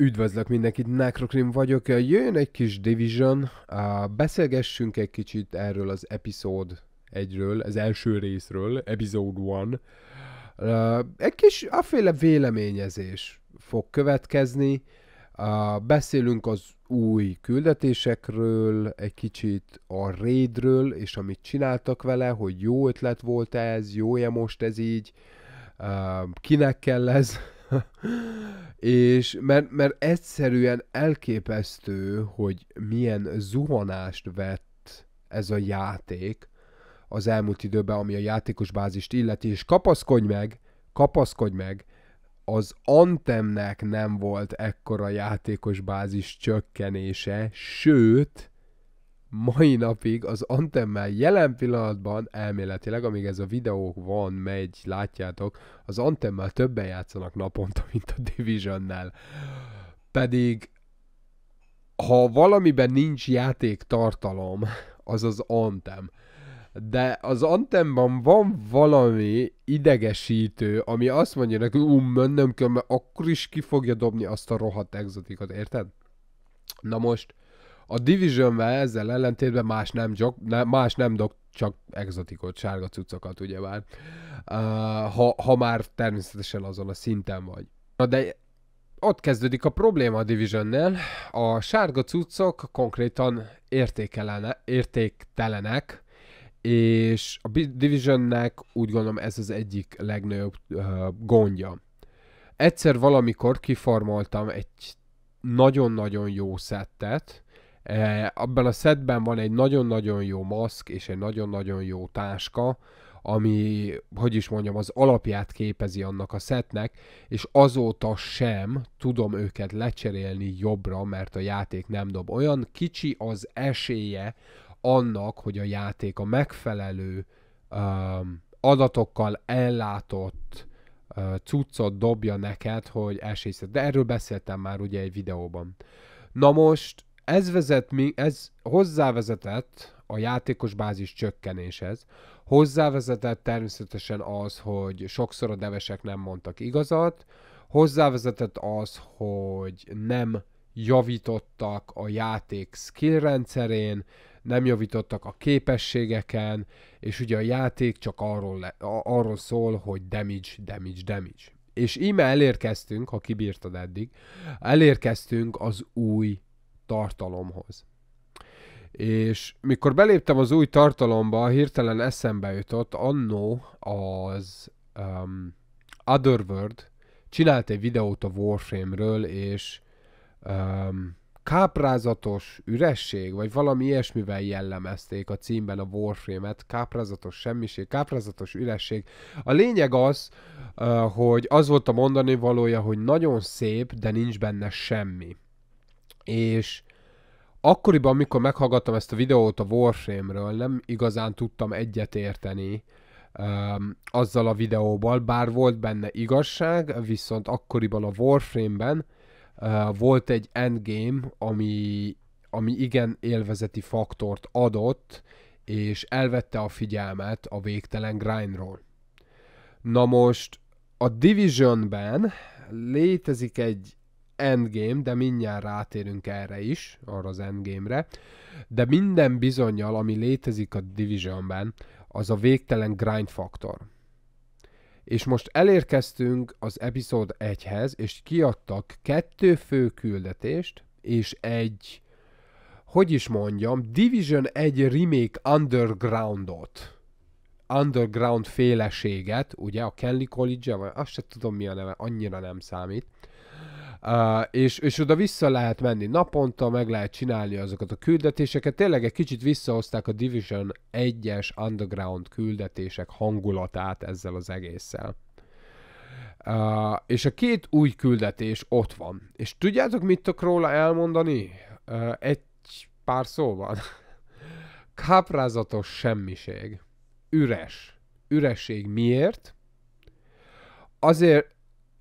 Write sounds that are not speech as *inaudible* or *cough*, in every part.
Üdvözlök mindenkit, Necrokrim vagyok, jön egy kis Division, beszélgessünk egy kicsit erről az epizód egyről, az első részről, episode 1. Egy kis aféle véleményezés fog következni, beszélünk az új küldetésekről, egy kicsit a raidről, és amit csináltak vele, hogy jó ötlet volt ez, jó-e most ez így, kinek kell ez, és mert, mert egyszerűen elképesztő, hogy milyen zuhanást vett ez a játék az elmúlt időben, ami a játékos bázist illeti, és kapaszkodj meg, kapaszkodj meg, az Antemnek nem volt ekkora játékos bázis csökkenése, sőt, mai napig az antennel jelen pillanatban elméletileg, amíg ez a videó van, megy, látjátok, az antennel többen játszanak naponta, *laughs* mint a Divisionnel. Pedig ha valamiben nincs játék tartalom, az az Antem. De az Antemban van valami idegesítő, ami azt mondja neki, ú, mennem kell, mert akkor is ki fogja dobni azt a rohadt exotikot, érted? Na most, a division ezzel ellentétben más nem, gyok, ne, más nem dok, csak exotikot, sárga cuccokat, ugyebár. Uh, ha, ha már természetesen azon a szinten vagy. Na de ott kezdődik a probléma a Divisionnel. A sárga cuccok konkrétan értéktelenek, és a Divisionnek úgy gondolom ez az egyik legnagyobb uh, gondja. Egyszer valamikor kiformoltam egy nagyon-nagyon jó szettet, Eh, abban a szedben van egy nagyon-nagyon jó maszk és egy nagyon-nagyon jó táska, ami, hogy is mondjam, az alapját képezi annak a szetnek, és azóta sem tudom őket lecserélni jobbra, mert a játék nem dob. Olyan kicsi az esélye annak, hogy a játék a megfelelő um, adatokkal ellátott uh, cuccot dobja neked, hogy esélyszer. De erről beszéltem már ugye egy videóban. Na most ez, vezet, ez hozzávezetett a játékos bázis csökkenéshez, hozzávezetett természetesen az, hogy sokszor a devesek nem mondtak igazat, hozzávezetett az, hogy nem javítottak a játék skill rendszerén, nem javítottak a képességeken, és ugye a játék csak arról, le, arról szól, hogy damage, damage, damage. És íme elérkeztünk, ha kibírtad eddig, elérkeztünk az új tartalomhoz. És mikor beléptem az új tartalomba, hirtelen eszembe jutott, annó az um, Otherworld csinált egy videót a Warframe-ről, és um, káprázatos üresség, vagy valami ilyesmivel jellemezték a címben a Warframe-et, káprázatos semmiség, káprázatos üresség. A lényeg az, uh, hogy az volt a mondani valója, hogy nagyon szép, de nincs benne semmi és akkoriban, amikor meghallgattam ezt a videót a Warframe-ről, nem igazán tudtam egyet érteni um, azzal a videóval, bár volt benne igazság, viszont akkoriban a Warframe-ben uh, volt egy endgame, ami, ami igen élvezeti faktort adott, és elvette a figyelmet a végtelen grindról. Na most a Divisionben létezik egy Endgame, de mindjárt rátérünk erre is, arra az Endgame-re, de minden bizonyal, ami létezik a Divisionben, az a végtelen grind faktor. És most elérkeztünk az epizód 1-hez, és kiadtak kettő fő küldetést, és egy, hogy is mondjam, Division 1 remake undergroundot underground féleséget, ugye a Kelly College, vagy azt se tudom mi a neve, annyira nem számít, Uh, és, és oda vissza lehet menni naponta, meg lehet csinálni azokat a küldetéseket. Tényleg egy kicsit visszahozták a Division 1-es underground küldetések hangulatát ezzel az egésszel. Uh, és a két új küldetés ott van. És tudjátok, mit tudok róla elmondani? Uh, egy pár szóban. Káprázatos semmiség. Üres. Üresség miért? Azért,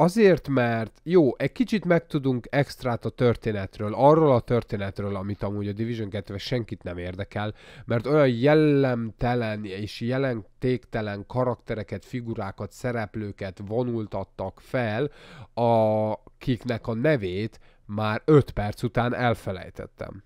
Azért, mert jó, egy kicsit megtudunk extrát a történetről, arról a történetről, amit amúgy a Division 2 senkit nem érdekel, mert olyan jellemtelen és jelentéktelen karaktereket, figurákat, szereplőket vonultattak fel, akiknek a nevét már 5 perc után elfelejtettem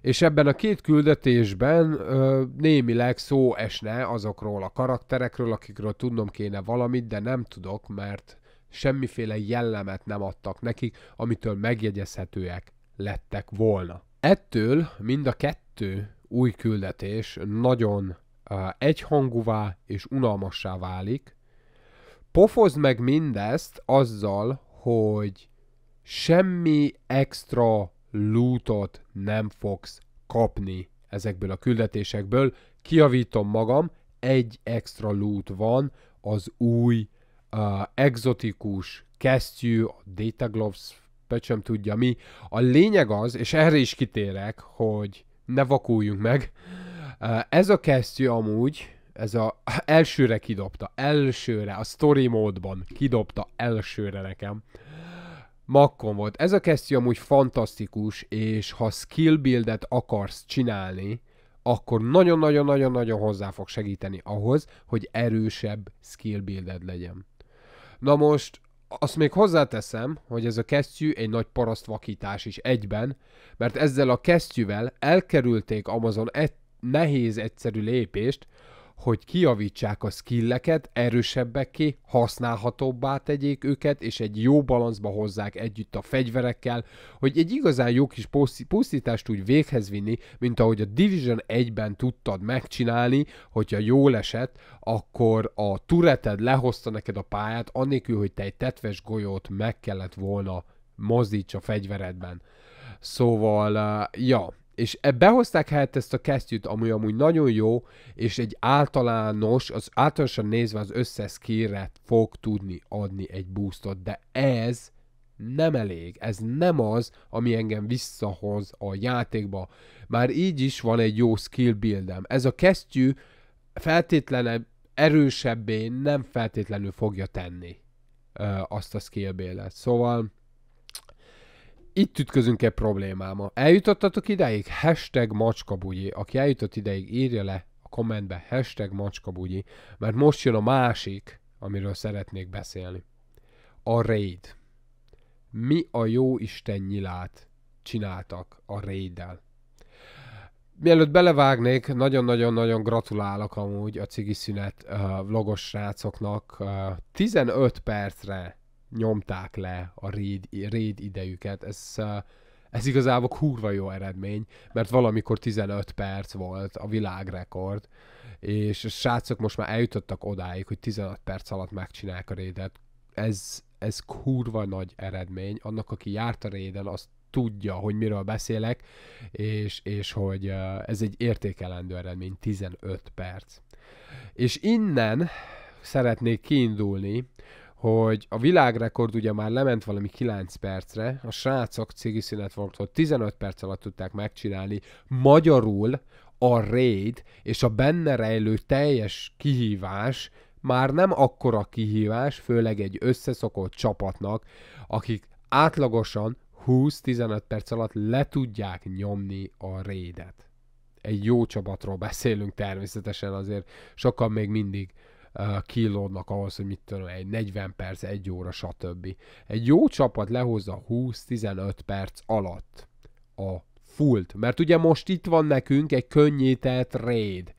és ebben a két küldetésben ö, némileg szó esne azokról a karakterekről, akikről tudnom kéne valamit, de nem tudok, mert semmiféle jellemet nem adtak nekik, amitől megjegyezhetőek lettek volna. Ettől mind a kettő új küldetés nagyon egyhangúvá és unalmassá válik. Pofozd meg mindezt azzal, hogy semmi extra lootot nem fogsz kapni ezekből a küldetésekből. Kiavítom magam, egy extra loot van az új uh, exotikus kesztyű, a data gloves, pöcsöm tudja mi. A lényeg az, és erre is kitérek, hogy ne vakuljunk meg, uh, ez a kesztyű amúgy, ez a *laughs* elsőre kidobta, elsőre, a story módban kidobta elsőre nekem. Makkon volt. Ez a kesztyű amúgy fantasztikus, és ha skill buildet akarsz csinálni, akkor nagyon-nagyon-nagyon-nagyon hozzá fog segíteni ahhoz, hogy erősebb skill builded legyen. Na most azt még hozzáteszem, hogy ez a kesztyű egy nagy parasztvakítás is egyben, mert ezzel a kesztyűvel elkerülték Amazon egy nehéz egyszerű lépést, hogy kiavítsák a skilleket, erősebbeké, használhatóbbá tegyék őket, és egy jó balanszba hozzák együtt a fegyverekkel, hogy egy igazán jó kis pusztítást tudj véghez vinni, mint ahogy a Division 1-ben tudtad megcsinálni, hogyha jól esett, akkor a tureted lehozta neked a pályát, annélkül, hogy te egy tetves golyót meg kellett volna mozdíts a fegyveredben. Szóval, eh, ja, és e-, behozták helyett ezt a kesztyűt, ami amúgy nagyon jó, és egy általános, az általánosan nézve az összes skillre fog tudni adni egy boostot, de ez nem elég, ez nem az, ami engem visszahoz a játékba. Már így is van egy jó skill buildem. Ez a kesztyű feltétlenül erősebbé nem feltétlenül fogja tenni ö, azt a skill buildet. Szóval itt ütközünk egy problémáma. Eljutottatok ideig? Hashtag macskabugyi. Aki eljutott ideig, írja le a kommentbe hashtag macskabugyi, mert most jön a másik, amiről szeretnék beszélni. A raid. Mi a jó Isten nyilát csináltak a raiddel? Mielőtt belevágnék, nagyon-nagyon-nagyon gratulálok amúgy a cigiszünet uh, vlogos srácoknak. Uh, 15 percre nyomták le a réd, réd idejüket. Ez, ez igazából kurva jó eredmény, mert valamikor 15 perc volt a világrekord, és a srácok most már eljutottak odáig, hogy 15 perc alatt megcsinálják a rédet. Ez, ez kurva nagy eredmény. Annak, aki járt a réden, azt tudja, hogy miről beszélek, és, és hogy ez egy értékelendő eredmény, 15 perc. És innen szeretnék kiindulni hogy a világrekord ugye már lement valami 9 percre, a srácok cigi hogy 15 perc alatt tudták megcsinálni, magyarul a raid és a benne rejlő teljes kihívás már nem akkora kihívás, főleg egy összeszokott csapatnak, akik átlagosan 20-15 perc alatt le tudják nyomni a raidet. Egy jó csapatról beszélünk természetesen, azért sokan még mindig uh, kilódnak ahhoz, hogy mit tudom, egy 40 perc, egy óra, stb. Egy jó csapat lehozza 20-15 perc alatt a fullt. Mert ugye most itt van nekünk egy könnyített raid.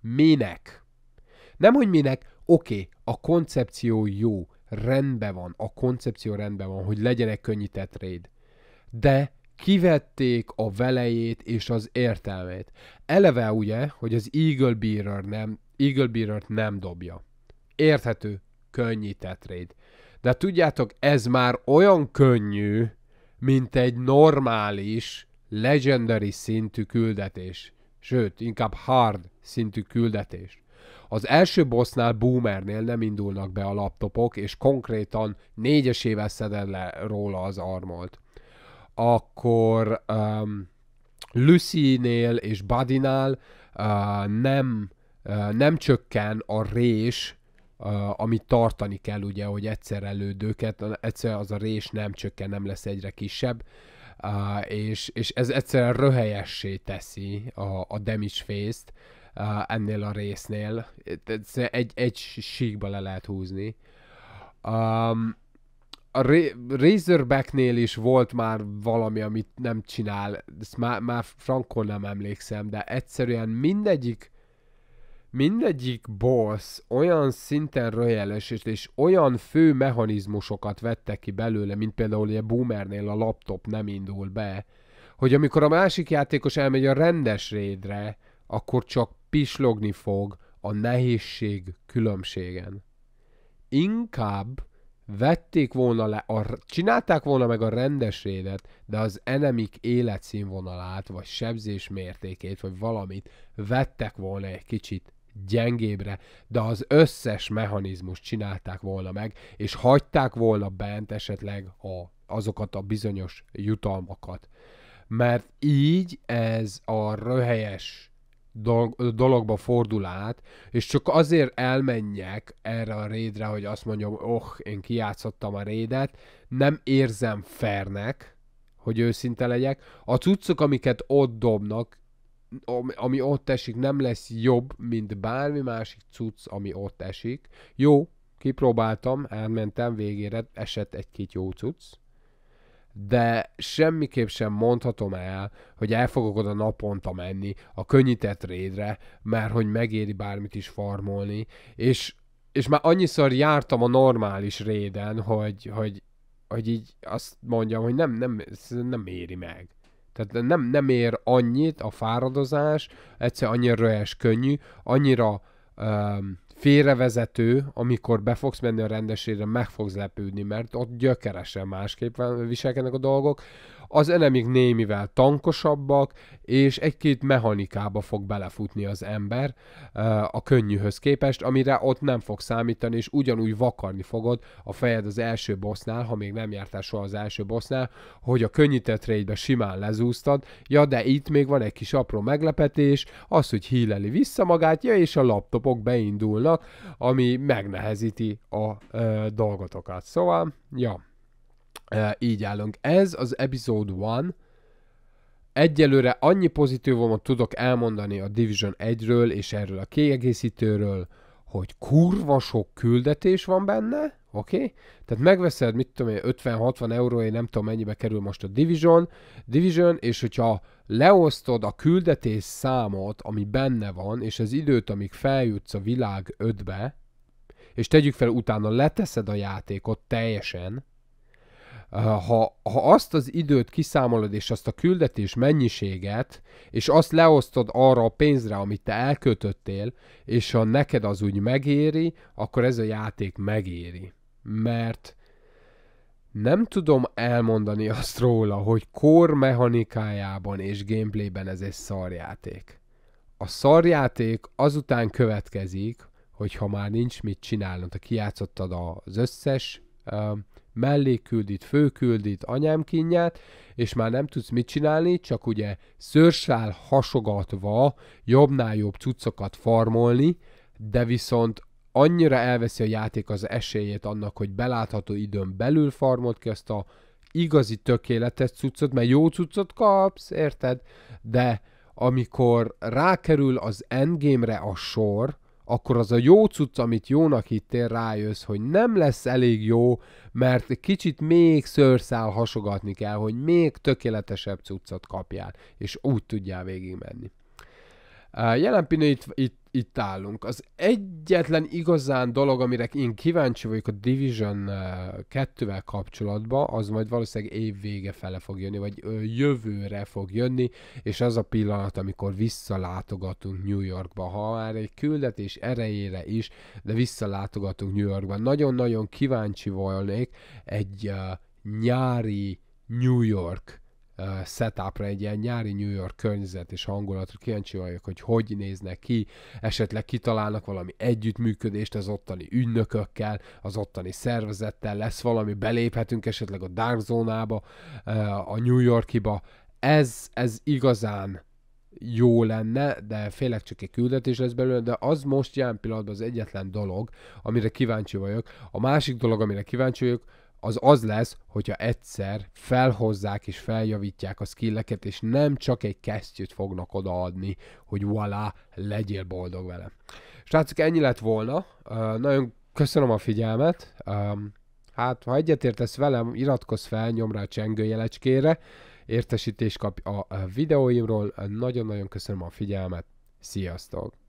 Minek? Nem, hogy minek, oké, okay, a koncepció jó, rendben van, a koncepció rendben van, hogy legyen egy könnyített raid. De kivették a velejét és az értelmét. Eleve ugye, hogy az Eagle Bearer nem Eagle bearer nem dobja. Érthető, könnyített trade. De tudjátok, ez már olyan könnyű, mint egy normális, legendary szintű küldetés. Sőt, inkább hard szintű küldetés. Az első bossnál boomernél nem indulnak be a laptopok, és konkrétan négyesével szeded le róla az armolt. Akkor um, Lucy-nél és Badinál uh, nem nem csökken a rés, amit tartani kell, ugye, hogy egyszer elődőket, egyszer az a rés nem csökken, nem lesz egyre kisebb, és, és ez egyszerűen röhelyessé teszi a, a damage face-t ennél a résznél. Egy, egy síkba le lehet húzni. Um, a Razorbacknél is volt már valami, amit nem csinál, ezt már, már frankon nem emlékszem, de egyszerűen mindegyik mindegyik boss olyan szinten röjeles, és olyan fő mechanizmusokat vettek ki belőle, mint például ugye Boomernél a laptop nem indul be, hogy amikor a másik játékos elmegy a rendes rédre, akkor csak pislogni fog a nehézség különbségen. Inkább vették volna le, a, csinálták volna meg a rendes rédet, de az enemik életszínvonalát, vagy sebzés mértékét, vagy valamit vettek volna egy kicsit gyengébre, de az összes mechanizmust csinálták volna meg, és hagyták volna bent esetleg a, azokat a bizonyos jutalmakat. Mert így ez a röhelyes dologba fordul át, és csak azért elmenjek erre a rédre, hogy azt mondjam, oh, én kiátszottam a rédet, nem érzem fernek, hogy őszinte legyek. A cuccok, amiket ott dobnak, ami, ott esik, nem lesz jobb, mint bármi másik cucc, ami ott esik. Jó, kipróbáltam, elmentem végére, esett egy-két jó cucc, de semmiképp sem mondhatom el, hogy el fogok oda naponta menni a könnyített rédre, mert hogy megéri bármit is farmolni, és, és már annyiszor jártam a normális réden, hogy, hogy, hogy így azt mondjam, hogy nem, nem, nem éri meg. Tehát nem, nem ér annyit a fáradozás, egyszer annyira röhes könnyű, annyira um, félrevezető, amikor be fogsz menni a rendesére, meg fogsz lepődni, mert ott gyökeresen másképp viselkednek a dolgok az enemik némivel tankosabbak, és egy-két mechanikába fog belefutni az ember a könnyűhöz képest, amire ott nem fog számítani, és ugyanúgy vakarni fogod a fejed az első bossnál, ha még nem jártál soha az első bossnál, hogy a könnyített raidbe simán lezúztad, ja, de itt még van egy kis apró meglepetés, az, hogy híleli vissza magát, ja, és a laptopok beindulnak, ami megnehezíti a ö, dolgotokat. Szóval, ja. E, így állunk. Ez az Episode 1. Egyelőre annyi pozitívumot tudok elmondani a Division 1-ről és erről a kiegészítőről, hogy kurva sok küldetés van benne, oké? Okay? Tehát megveszed, mit tudom én, 50-60 euróért, nem tudom mennyibe kerül most a Division, Division, és hogyha leosztod a küldetés számot, ami benne van, és az időt, amíg feljutsz a világ 5-be, és tegyük fel utána leteszed a játékot teljesen, ha, ha azt az időt kiszámolod, és azt a küldetés mennyiséget, és azt leosztod arra a pénzre, amit te elkötöttél, és ha neked az úgy megéri, akkor ez a játék megéri. Mert nem tudom elmondani azt róla, hogy kor mechanikájában és gameplayben ez egy szarjáték. A szarjáték azután következik, hogyha már nincs mit csinálnod, ha kijátszottad az összes uh, melléküldit, főküldit, anyám kínját, és már nem tudsz mit csinálni, csak ugye szőrsál hasogatva jobbnál jobb cuccokat farmolni, de viszont annyira elveszi a játék az esélyét annak, hogy belátható időn belül farmolt ki ezt a igazi tökéletes cuccot, mert jó cuccot kapsz, érted? De amikor rákerül az endgame-re a sor, akkor az a jó cucc, amit jónak hittél, rájössz, hogy nem lesz elég jó mert kicsit még szőrszál hasogatni kell, hogy még tökéletesebb cuccot kapjál, és úgy tudjál végigmenni. Jelen pillanat itt, itt, itt állunk. Az egyetlen igazán dolog, amire én kíváncsi vagyok a Division 2-vel kapcsolatban, az majd valószínűleg év vége fele fog jönni, vagy jövőre fog jönni, és az a pillanat, amikor visszalátogatunk New Yorkba, ha már egy küldetés erejére is, de visszalátogatunk New Yorkba. Nagyon-nagyon kíváncsi volnék egy uh, nyári New York uh, setupra, egy ilyen nyári New York környezet és hangulatra kíváncsi vagyok, hogy hogy néznek ki, esetleg kitalálnak valami együttműködést az ottani ügynökökkel, az ottani szervezettel, lesz valami, beléphetünk esetleg a Dark Zónába, uh, a New Yorkiba, ez, ez igazán jó lenne, de félek csak egy küldetés lesz belőle, de az most jelen pillanatban az egyetlen dolog, amire kíváncsi vagyok. A másik dolog, amire kíváncsi vagyok, az az lesz, hogyha egyszer felhozzák és feljavítják a skilleket, és nem csak egy kesztyűt fognak odaadni, hogy voilà, legyél boldog vele. Srácok, ennyi lett volna. Uh, nagyon köszönöm a figyelmet. hát, ha egyetértesz velem, iratkozz fel, nyom rá a csengőjelecskére, értesítést kap a videóimról. Nagyon-nagyon köszönöm a figyelmet. Sziasztok!